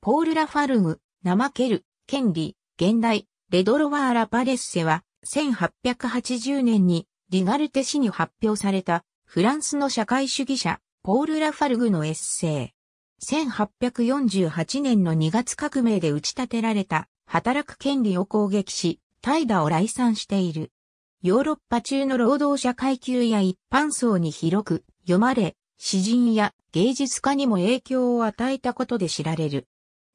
ポール・ラファルム、ナマケル、ケンリ、現代、レドロワーラ・パレッセは、1880年に、リガルテ氏に発表された、フランスの社会主義者、ポール・ラファルグのエッセイ。1848年の2月革命で打ち立てられた、働く権利を攻撃し、怠惰を来賛している。ヨーロッパ中の労働者階級や一般層に広く読まれ、詩人や芸術家にも影響を与えたことで知られる。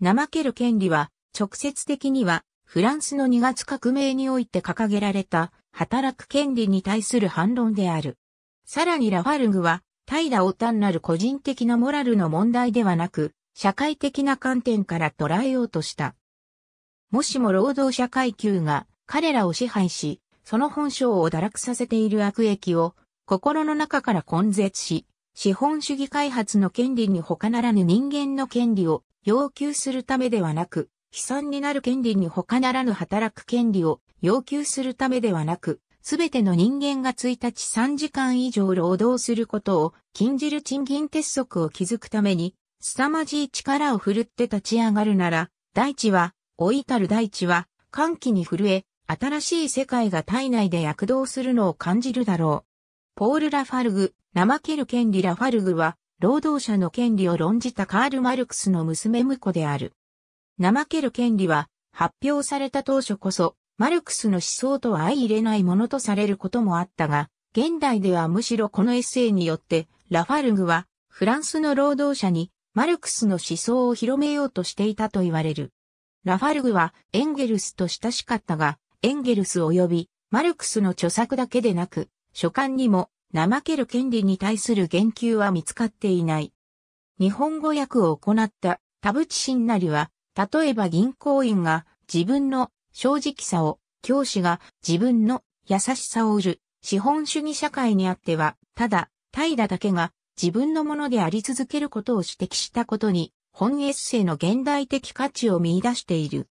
怠ける権利は、直接的には、フランスの2月革命において掲げられた、働く権利に対する反論である。さらにラファルグは、怠惰を単なる個人的なモラルの問題ではなく、社会的な観点から捉えようとした。もしも労働者階級が彼らを支配し、その本性を堕落させている悪役を心の中から根絶し、資本主義開発の権利に他ならぬ人間の権利を要求するためではなく、悲惨になる権利に他ならぬ働く権利を要求するためではなく、すべての人間が1日3時間以上労働することを禁じる賃金鉄則を築くために、凄まじい力を振るって立ち上がるなら、大地は、老いたる大地は、歓喜に震え、新しい世界が体内で躍動するのを感じるだろう。ポール・ラファルグ、怠ける権利ラファルグは、労働者の権利を論じたカール・マルクスの娘婿である。怠ける権利は、発表された当初こそ、マルクスの思想とは相入れないものとされることもあったが、現代ではむしろこのエッセイによって、ラファルグは、フランスの労働者に、マルクスの思想を広めようとしていたと言われる。ラファルグは、エンゲルスと親しかったが、エンゲルス及び、マルクスの著作だけでなく、書簡にも怠ける権利に対する言及は見つかっていない。日本語訳を行った田淵真成は、例えば銀行員が自分の正直さを、教師が自分の優しさを売る、資本主義社会にあっては、ただ、怠惰だけが自分のものであり続けることを指摘したことに、本エッセイの現代的価値を見出している。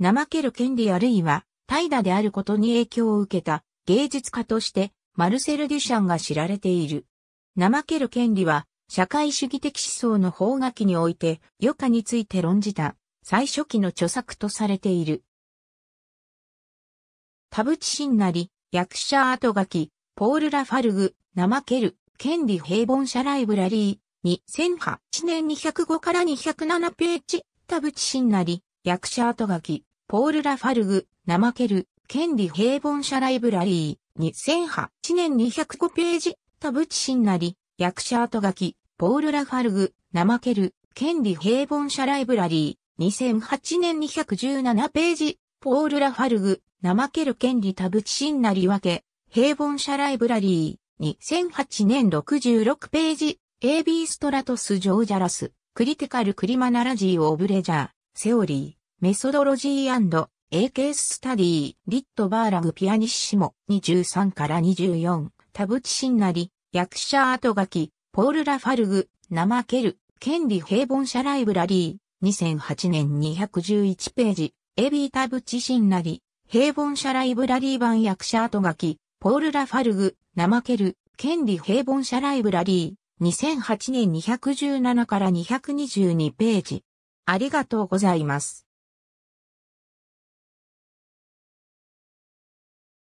怠ける権利あるいは、怠惰であることに影響を受けた芸術家としてマルセル・デュシャンが知られている。怠ける権利は、社会主義的思想の方書きにおいて、余暇について論じた、最初期の著作とされている。田淵真なり、役者後書き、ポール・ラファルグ、怠ける、権利平凡者ライブラリー、2008年205から207ページ、田淵真なり、役者後書き、ポール・ラファルグ、怠ける、権利平凡者ライブラリー、2008年205ページ、田淵真なり、役者後書き、ポール・ラファルグ、怠ける、権利平凡者ライブラリー、2008年217ページ、ポール・ラファルグ、怠ける権利田淵真なり分け、平凡者ライブラリー、2008年66ページ、AB ストラトス・ジョージャラス、クリティカル・クリマナラジー・オブレジャー、セオリー、メソドロジー A k スタディ、リットバーラグピアニッシモ、23から24、田淵ンナリ、役者後書き、ポール・ラファルグ、生ける、権利平凡者ライブラリー、2008年211ページ、エビー田淵真なり、平凡者ライブラリー版役者後書き、ポール・ラファルグ、生ける、権利平凡者ライブラリー、2008年217から222ページ。ありがとうございます。